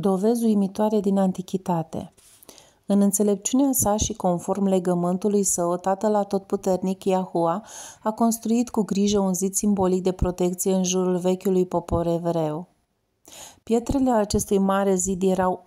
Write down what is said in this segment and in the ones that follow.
Dovezi uimitoare din antichitate în înțelepciunea sa și conform legământului său, tatăl tot puternic Iahua a construit cu grijă un zid simbolic de protecție în jurul vechiului popor evreu. Pietrele acestui mare zid erau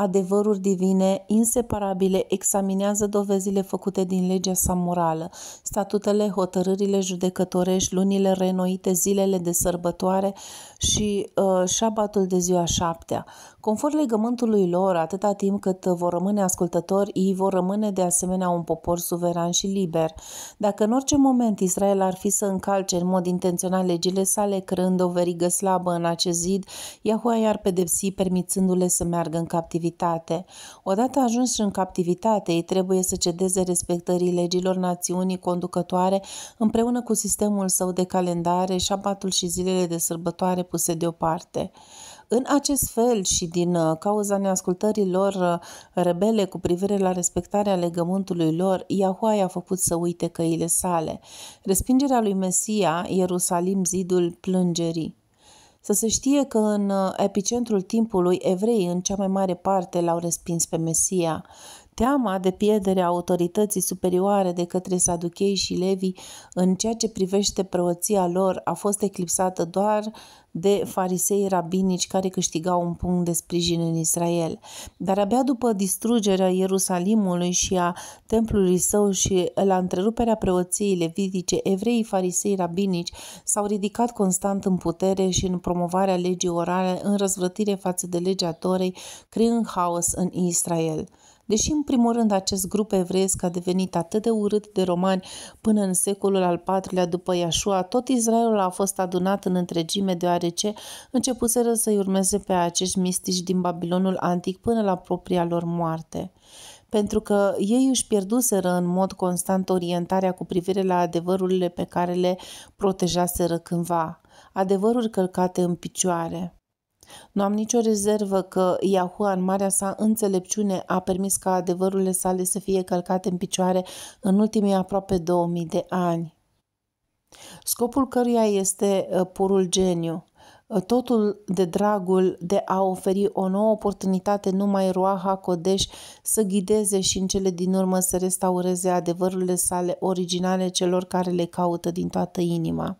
adevăruri divine inseparabile examinează dovezile făcute din legea sa morală, statutele, hotărârile judecătorești, lunile renoite, zilele de sărbătoare și uh, șabatul de ziua șaptea. Conform legământului lor, atâta timp cât vor rămâne ascultători, ei vor rămâne de asemenea un popor suveran și liber. Dacă în orice moment Israel ar fi să încalce în mod intenționat legile sale, creând o verigă slabă în acest zid, Yahua i-ar pedepsi permițându-le să meargă în captivitate captivitate. Odată ajuns în captivitate, ei trebuie să cedeze respectării legilor națiunii conducătoare împreună cu sistemul său de calendare, șabatul și zilele de sărbătoare puse deoparte. În acest fel și din uh, cauza neascultării lor uh, rebele cu privire la respectarea legământului lor, i a făcut să uite căile sale. Respingerea lui Mesia, Ierusalim, zidul plângerii. Să se știe că în uh, epicentrul timpului evrei în cea mai mare parte l-au respins pe Mesia Teama de pierdere a autorității superioare de către Saduchei și Levi în ceea ce privește preoția lor a fost eclipsată doar de farisei rabinici care câștigau un punct de sprijin în Israel. Dar abia după distrugerea Ierusalimului și a templului său și la întreruperea preoției levitice, evreii farisei rabinici s-au ridicat constant în putere și în promovarea legii orale, în răzvrătire față de legea Torei, creând haos în Israel. Deși, în primul rând, acest grup evreiesc a devenit atât de urât de romani până în secolul al IV-lea după Iașua, tot Israelul a fost adunat în întregime deoarece începuseră să-i urmeze pe acești mistici din Babilonul antic până la propria lor moarte pentru că ei își pierduseră în mod constant orientarea cu privire la adevărurile pe care le protejaseră cândva, adevăruri călcate în picioare. Nu am nicio rezervă că Iahua în marea sa înțelepciune a permis ca adevărurile sale să fie călcate în picioare în ultimii aproape 2000 de ani. Scopul căruia este uh, purul geniu. Uh, totul de dragul de a oferi o nouă oportunitate numai Roaha Codeș să ghideze și în cele din urmă să restaureze adevărurile sale originale celor care le caută din toată inima.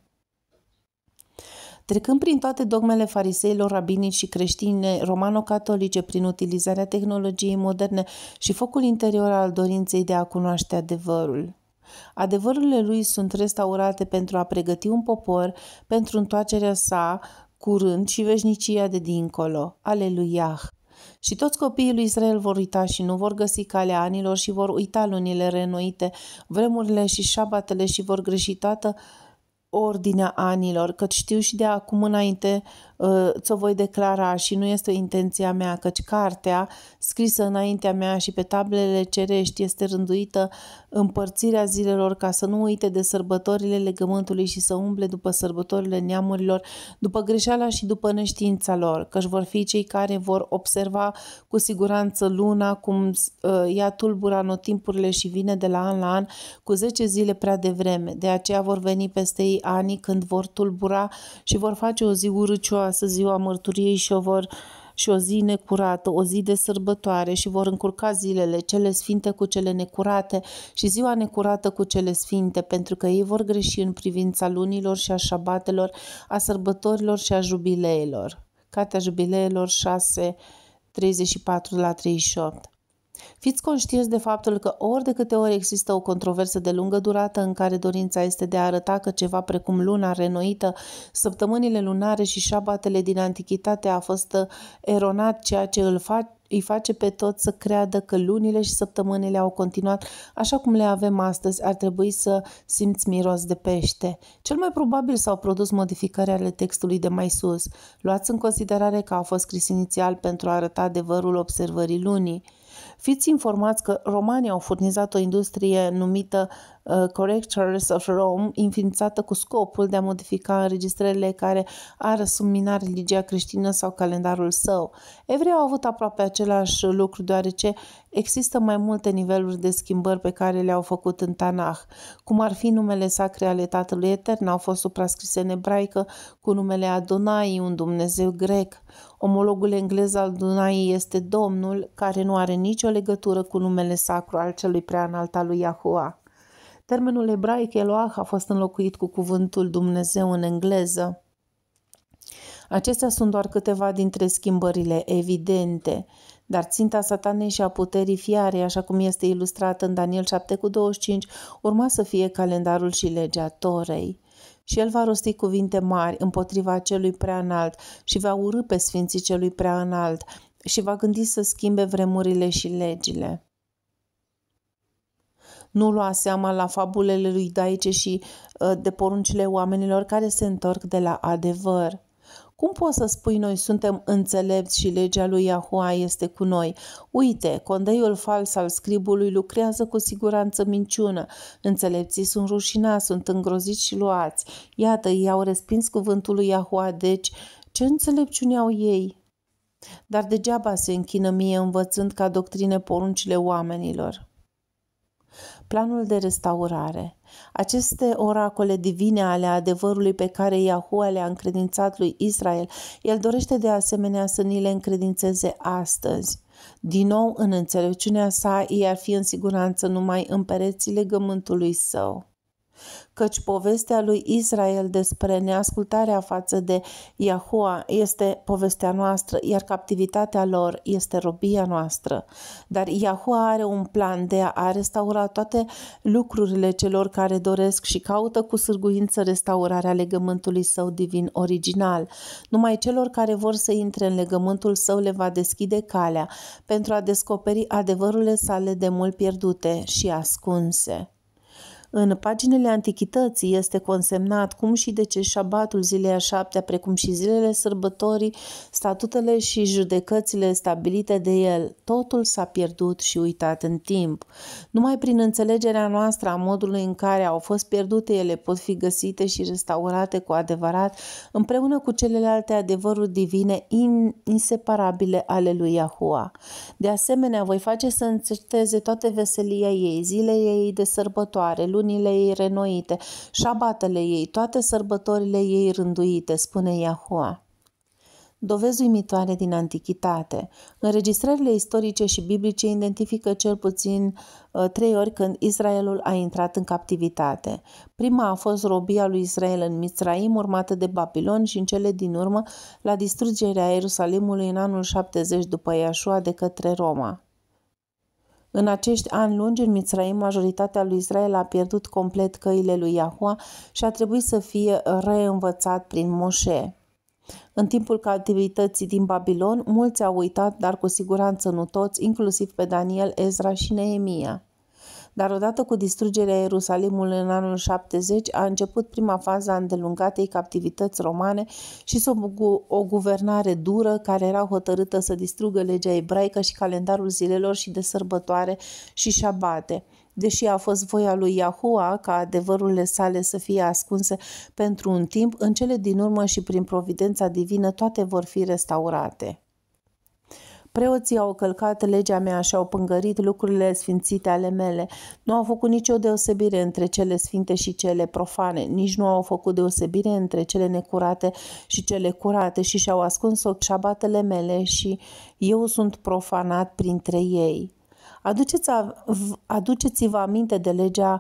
Trecând prin toate dogmele fariseilor, rabinici și creștine romano-catolice prin utilizarea tehnologiei moderne și focul interior al dorinței de a cunoaște adevărul. Adevărurile lui sunt restaurate pentru a pregăti un popor pentru întoarcerea sa curând și veșnicia de dincolo. Aleluia! Și toți copiii lui Israel vor uita și nu vor găsi calea anilor și vor uita lunile renoite, vremurile și șabatele și vor greși toată ordinea anilor, cât știu și de acum înainte Ă, ți-o voi declara și nu este intenția mea, căci cartea scrisă înaintea mea și pe tablele cerești este rânduită împărțirea zilelor ca să nu uite de sărbătorile legământului și să umble după sărbătorile neamurilor, după greșeala și după neștiința lor, căci vor fi cei care vor observa cu siguranță luna, cum ea ă, tulbura anotimpurile și vine de la an la an cu 10 zile prea devreme. De aceea vor veni peste ei ani când vor tulbura și vor face o zi urâcioasă frumoasă ziua mărturiei și o vor și o zi necurată, o zi de sărbătoare și vor încurca zilele cele sfinte cu cele necurate și ziua necurată cu cele sfinte, pentru că ei vor greși în privința lunilor și a șabatelor, a sărbătorilor și a jubileelor. Cartea jubileelor 6, 34 la 38 Fiți conștienți de faptul că ori de câte ori există o controversă de lungă durată în care dorința este de a arăta că ceva precum luna renoită, săptămânile lunare și șabatele din antichitate a fost eronat, ceea ce îl face îi face pe toți să creadă că lunile și săptămânile au continuat așa cum le avem astăzi, ar trebui să simți miros de pește. Cel mai probabil s-au produs modificări ale textului de mai sus. Luați în considerare că au fost scris inițial pentru a arăta adevărul observării lunii. Fiți informați că romanii au furnizat o industrie numită Uh, Correctors of Rome, înființată cu scopul de a modifica înregistrările care ar submina religia creștină sau calendarul său. Evrei au avut aproape același lucru, deoarece există mai multe niveluri de schimbări pe care le-au făcut în Tanah, cum ar fi numele sacre ale Tatălui Etern, au fost suprascrise în ebraică cu numele Adonai, un dumnezeu grec. Omologul englez al Dunai este Domnul, care nu are nicio legătură cu numele sacru al celui preanalt al lui Yahuwah. Termenul ebraic Eloah a fost înlocuit cu cuvântul Dumnezeu în engleză. Acestea sunt doar câteva dintre schimbările evidente, dar ținta satanei și a puterii fiarei, așa cum este ilustrată în Daniel 7 cu 25, urma să fie calendarul și legea Torei. Și el va rosti cuvinte mari împotriva celui prea înalt și va urâ pe sfinții celui prea înalt și va gândi să schimbe vremurile și legile nu lua seama la fabulele lui Daice și uh, de poruncile oamenilor care se întorc de la adevăr. Cum poți să spui noi suntem înțelepți și legea lui Yahua este cu noi? Uite, condeiul fals al scribului lucrează cu siguranță minciună. Înțelepții sunt rușinați, sunt îngroziți și luați. Iată, ei au respins cuvântul lui Yahua, deci ce înțelepciune au ei? Dar degeaba se închină mie învățând ca doctrine poruncile oamenilor. Planul de restaurare. Aceste oracole divine ale adevărului pe care Iahua le-a încredințat lui Israel, el dorește de asemenea să ni le încredințeze astăzi. Din nou, în înțelepciunea sa, ei ar fi în siguranță numai în pereții legământului său căci povestea lui Israel despre neascultarea față de Iahua este povestea noastră, iar captivitatea lor este robia noastră. Dar Iahua are un plan de a restaura toate lucrurile celor care doresc și caută cu sârguință restaurarea legământului său divin original. Numai celor care vor să intre în legământul său le va deschide calea pentru a descoperi adevărurile sale de mult pierdute și ascunse. În paginile antichității este consemnat cum și de ce șabatul zilei a șaptea, precum și zilele sărbătorii, statutele și judecățile stabilite de el, totul s-a pierdut și uitat în timp. Numai prin înțelegerea noastră a modului în care au fost pierdute ele pot fi găsite și restaurate cu adevărat împreună cu celelalte adevăruri divine in, inseparabile ale lui Yahua. De asemenea, voi face să încerteze toate veselia ei, zilele ei de sărbătoare, lui lunile ei renoite, șabatele ei, toate sărbătorile ei rânduite, spune Iahua dovezi uimitoare din antichitate. Înregistrările istorice și biblice identifică cel puțin uh, trei ori când Israelul a intrat în captivitate. Prima a fost robia lui Israel în Mitzraim, urmată de Babilon și în cele din urmă la distrugerea Ierusalimului în anul 70 după Iașua de către Roma. În acești ani lungi în Mitzrayim, majoritatea lui Israel a pierdut complet căile lui Yahua și a trebuit să fie reînvățat prin Moșe. În timpul captivității din Babilon, mulți au uitat, dar cu siguranță nu toți, inclusiv pe Daniel, Ezra și Neemia. Dar odată cu distrugerea Ierusalimului în anul 70 a început prima fază a îndelungatei captivități romane și sub o guvernare dură care era hotărâtă să distrugă legea ebraică și calendarul zilelor și de sărbătoare și șabate deși a fost voia lui Iahua ca adevărurile sale să fie ascunse pentru un timp, în cele din urmă și prin providența divină toate vor fi restaurate. Preoții au călcat legea mea și au pângărit lucrurile sfințite ale mele. Nu au făcut nicio deosebire între cele sfinte și cele profane, nici nu au făcut deosebire între cele necurate și cele curate și și-au ascuns șabatele mele și eu sunt profanat printre ei. Aduceți-vă aminte de legea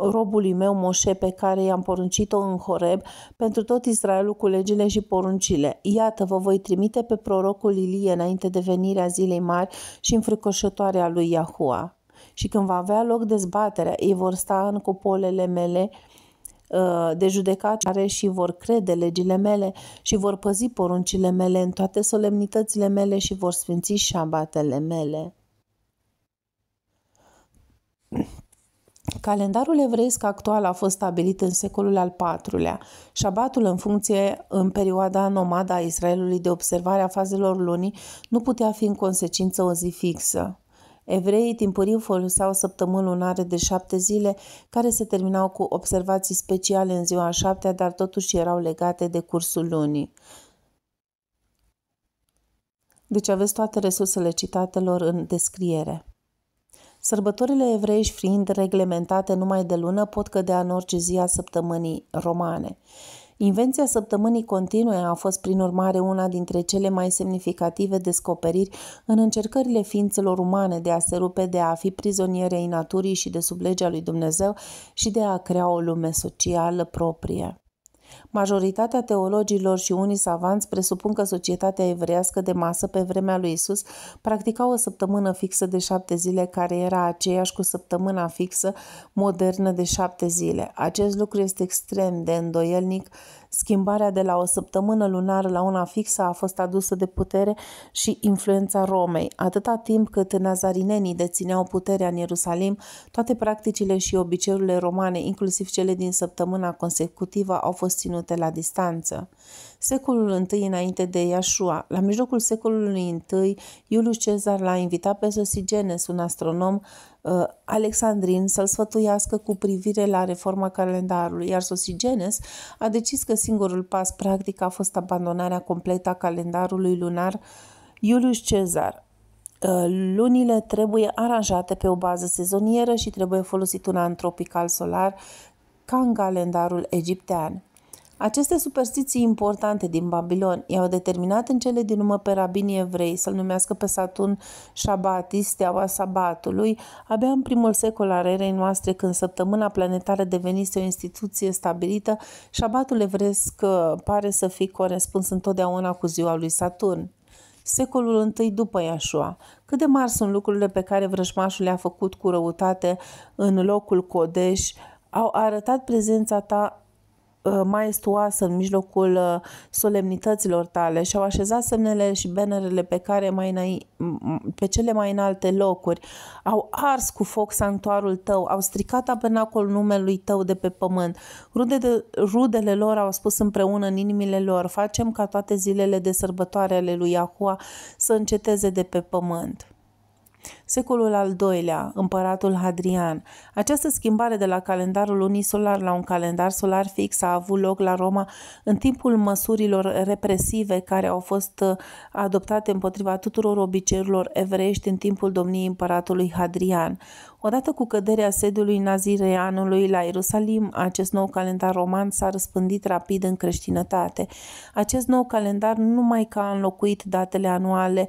robului meu Moșe pe care i-am poruncit-o în Horeb pentru tot Israelul cu legile și poruncile. Iată, vă voi trimite pe prorocul Ilie înainte de venirea zilei mari și înfricoșătoarea lui Iahua. Și când va avea loc dezbaterea, ei vor sta în cupolele mele uh, de judecare și vor crede legile mele și vor păzi poruncile mele în toate solemnitățile mele și vor sfinți șabatele mele. Calendarul evreiesc actual a fost stabilit în secolul al IV-lea, șabatul în funcție în perioada nomadă a Israelului de observare a fazelor lunii nu putea fi în consecință o zi fixă. Evreii timpuriu foloseau săptămâni lunare de șapte zile, care se terminau cu observații speciale în ziua a șaptea, dar totuși erau legate de cursul lunii. Deci aveți toate resursele citatelor în descriere. Sărbătorile evreiești fiind reglementate numai de lună pot cădea în orice zi a săptămânii romane. Invenția săptămânii continue a fost prin urmare una dintre cele mai semnificative descoperiri în încercările ființelor umane de a se rupe de a fi prizoniere ai naturii și de legea lui Dumnezeu și de a crea o lume socială proprie. Majoritatea teologilor și unii savanți presupun că societatea evrească de masă pe vremea lui Isus practica o săptămână fixă de șapte zile care era aceeași cu săptămâna fixă modernă de șapte zile. Acest lucru este extrem de îndoielnic. Schimbarea de la o săptămână lunară la una fixă a fost adusă de putere și influența Romei. Atâta timp cât nazarinenii dețineau puterea în Ierusalim, toate practicile și obiceiurile romane, inclusiv cele din săptămâna consecutivă, au fost ținute moarte la distanță. Secolul I înainte de Iașua, la mijlocul secolului I, Iulius Cezar l-a invitat pe Sosigenes, un astronom uh, alexandrin, să-l sfătuiască cu privire la reforma calendarului, iar Sosigenes a decis că singurul pas practic a fost abandonarea completă a calendarului lunar Iulius Cezar, uh, lunile trebuie aranjate pe o bază sezonieră și trebuie folosit un an tropical solar ca în calendarul egiptean. Aceste superstiții importante din Babilon i-au determinat în cele din urmă pe rabinii evrei să-l numească pe Saturn Shabati, steaua sabatului, abia în primul secol al erei noastre, când săptămâna planetară devenise o instituție stabilită, șabatul evresc uh, pare să fi corespuns întotdeauna cu ziua lui Saturn secolul I după Iașua. Cât de mari sunt lucrurile pe care vrăjmașul le-a făcut cu răutate în locul Codeș, au arătat prezența ta Uh, maestuoasă în mijlocul uh, solemnităților tale și au așezat semnele și benerele pe care mai înai, pe cele mai înalte locuri, au ars cu foc sanctuarul tău, au stricat apenacul numelui tău de pe pământ. Rude de, rudele lor au spus împreună în inimile lor, facem ca toate zilele de sărbătoare ale lui Iahua să înceteze de pe pământ. Secolul al doilea, împăratul Hadrian. Această schimbare de la calendarul unisolar la un calendar solar fix a avut loc la Roma în timpul măsurilor represive care au fost uh, adoptate împotriva tuturor obiceiurilor evreiești în timpul domniei împăratului Hadrian. Odată cu căderea sediului nazireanului la Ierusalim, acest nou calendar roman s-a răspândit rapid în creștinătate. Acest nou calendar nu numai că a înlocuit datele anuale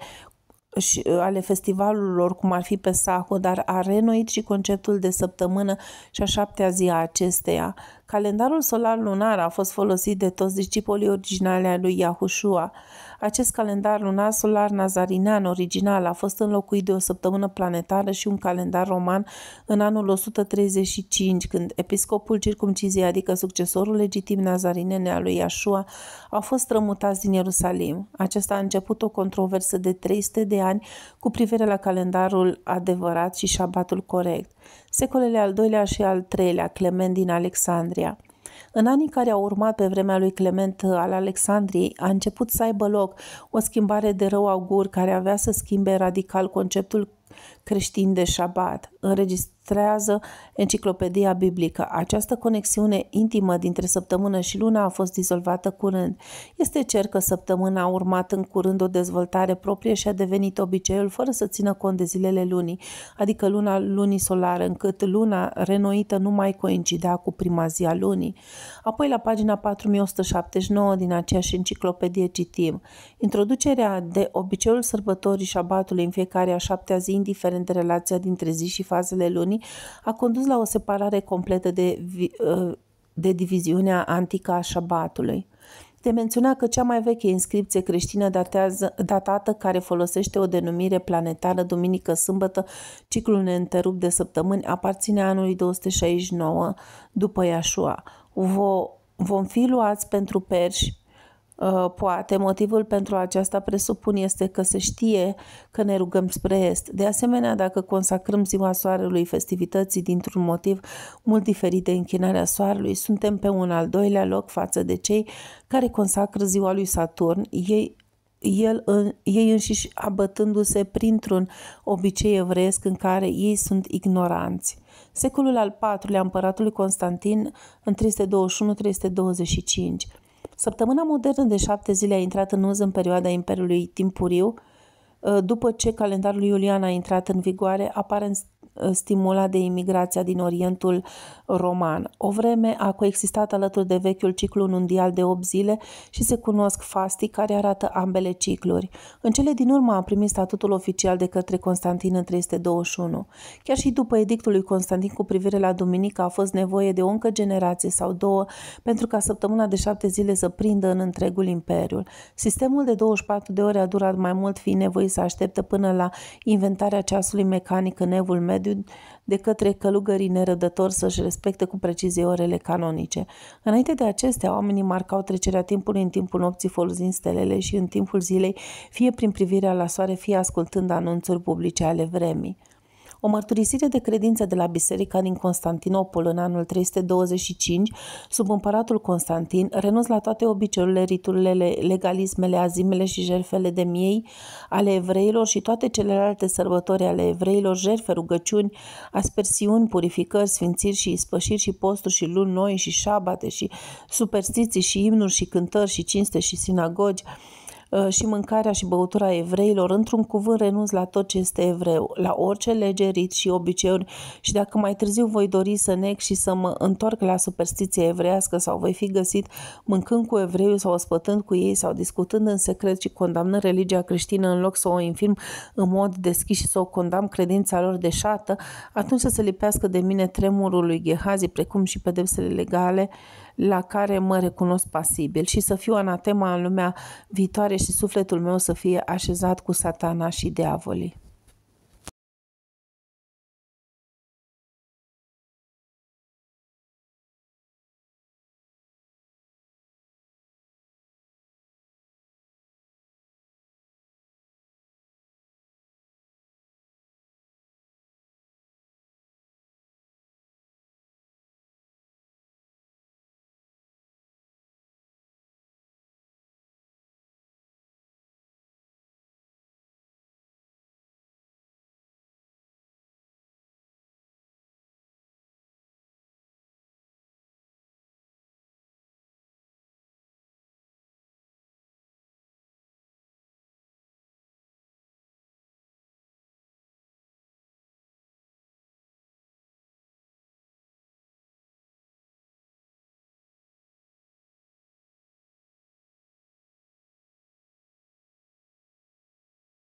și, uh, ale festivalurilor, cum ar fi pe Saho, dar a renoit și conceptul de săptămână și a șaptea zi a acesteia, Calendarul solar lunar a fost folosit de toți discipolii originale ai lui Yahushua. Acest calendar lunar solar nazarinean original a fost înlocuit de o săptămână planetară și un calendar roman în anul 135, când episcopul circumcizii, adică succesorul legitim nazarinene al lui Yahushua a fost strămutați din Ierusalim. Acesta a început o controversă de 300 de ani cu privire la calendarul adevărat și șabatul corect secolele al doilea și al treilea, Clement din Alexandria. În anii care au urmat pe vremea lui Clement al Alexandriei, a început să aibă loc o schimbare de rău augur care avea să schimbe radical conceptul Creștin de șabat, înregistrează enciclopedia biblică. Această conexiune intimă dintre săptămână și luna a fost dizolvată curând. Este cer că săptămâna a urmat în curând o dezvoltare proprie și a devenit obiceiul fără să țină cont de zilele lunii, adică luna lunii solare, încât luna renoită nu mai coincidea cu prima zi a lunii. Apoi, la pagina 4179 din aceeași enciclopedie citim Introducerea de obiceiul sărbătorii șabatului în fiecare a șaptea zi, indiferent de relația dintre zi și fazele lunii, a condus la o separare completă de, ă, de diviziunea antică a șabatului. Te menționa că cea mai veche inscripție creștină datează, datată care folosește o denumire planetară duminică-sâmbătă, ciclul neîntrerupt de săptămâni, aparține anului 269 după Iașua vom fi luați pentru perși, uh, poate motivul pentru aceasta presupun este că se știe că ne rugăm spre est. De asemenea, dacă consacrăm ziua soarelui festivității dintr-un motiv mult diferit de închinarea soarelui, suntem pe un al doilea loc față de cei care consacră ziua lui Saturn, ei el în, ei înșiși abătându-se printr-un obicei evreiesc în care ei sunt ignoranți secolul al IV-lea împăratului Constantin în 321-325. Săptămâna modernă de șapte zile a intrat în uz în perioada Imperiului Timpuriu, după ce calendarul Iulian a intrat în vigoare, apare în Eh, stimulat de imigrația din Orientul Roman. O vreme a coexistat alături de vechiul ciclu mondial de 8 zile și se cunosc fastii care arată ambele cicluri. În cele din urmă a primit statutul oficial de către Constantin în 321. Chiar și după edictul lui Constantin cu privire la duminică a fost nevoie de o încă generație sau două pentru ca săptămâna de șapte zile să prindă în întregul imperiul. Sistemul de 24 de ore a durat mai mult, fiind nevoie să aștepte până la inventarea ceasului mecanic în evul med stadiu de către călugării nerădători să-și respecte cu precizie orele canonice. Înainte de acestea, oamenii marcau trecerea timpului în timpul nopții folosind stelele și în timpul zilei, fie prin privirea la soare, fie ascultând anunțuri publice ale vremii. O mărturisire de credință de la biserica din Constantinopol în anul 325, sub împăratul Constantin, renunț la toate obiceiurile, riturile, legalismele, azimele și jerfele de miei ale evreilor și toate celelalte sărbători ale evreilor, jerfe, rugăciuni, aspersiuni, purificări, sfințiri și ispășiri și posturi și luni noi și șabate și superstiții și imnuri și cântări și cinste și sinagogi, Uh, și mâncarea și băutura evreilor, într-un cuvânt renunț la tot ce este evreu, la orice lege, rit și obiceiuri și dacă mai târziu voi dori să nec și să mă întorc la superstiție evrească sau voi fi găsit mâncând cu evreiul sau spătând cu ei sau discutând în secret și condamnând religia creștină în loc să o infirm în mod deschis și să o condamn credința lor deșată, atunci să se lipească de mine tremurul lui Gehazi, precum și pedepsele legale la care mă recunosc pasibil și să fiu anatema în lumea viitoare și sufletul meu să fie așezat cu satana și diavolii.